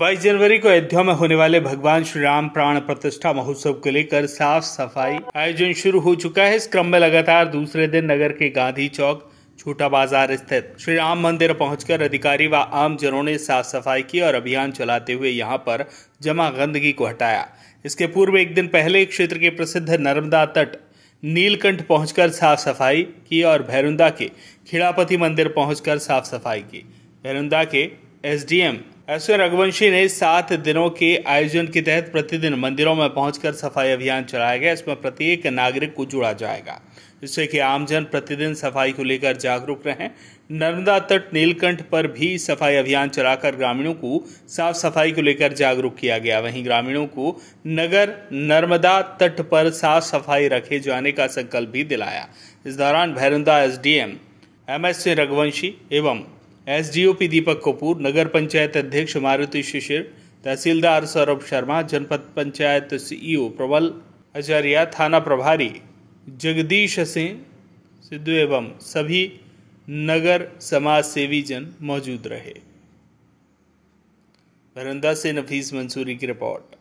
22 जनवरी को अयोध्या में होने वाले भगवान श्री राम प्राण प्रतिष्ठा महोत्सव को लेकर साफ सफाई आयोजन शुरू हो चुका है इस क्रम में लगातार दूसरे दिन नगर के गांधी चौक छोटा बाजार स्थित श्री राम मंदिर पहुंचकर अधिकारी व आम जनों ने साफ सफाई की और अभियान चलाते हुए यहां पर जमा गंदगी को हटाया इसके पूर्व एक दिन पहले क्षेत्र के प्रसिद्ध नर्मदा तट नीलकंठ पहुंचकर साफ सफाई की और भैरुंदा के खिड़ापति मंदिर पहुंचकर साफ सफाई की भैरुंदा के एसडीएम एस रघुवंशी ने सात दिनों के आयोजन के तहत प्रतिदिन मंदिरों में पहुंचकर सफाई अभियान चलाया गया इसमें प्रत्येक नागरिक को जोड़ा जाएगा जिससे कि आमजन प्रतिदिन सफाई को लेकर जागरूक रहें नर्मदा तट नीलकंठ पर भी सफाई अभियान चलाकर ग्रामीणों को साफ सफाई को लेकर जागरूक किया गया वहीं ग्रामीणों को नगर नर्मदा तट पर साफ सफाई रखे जाने का संकल्प भी दिलाया इस दौरान Bhairunda SDM M S Raghuvanshi एवं एसडीओपी दीपक कपूर नगर पंचायत अध्यक्ष मारुति शिशिर तहसीलदार सौरभ शर्मा जनपद पंचायत सीईओ प्रबल आचार्या थाना प्रभारी जगदीश सिंह सिद्धू एवं सभी नगर समाज सेवी जन मौजूद रहे भरंदा से नफीस मंसूरी की रिपोर्ट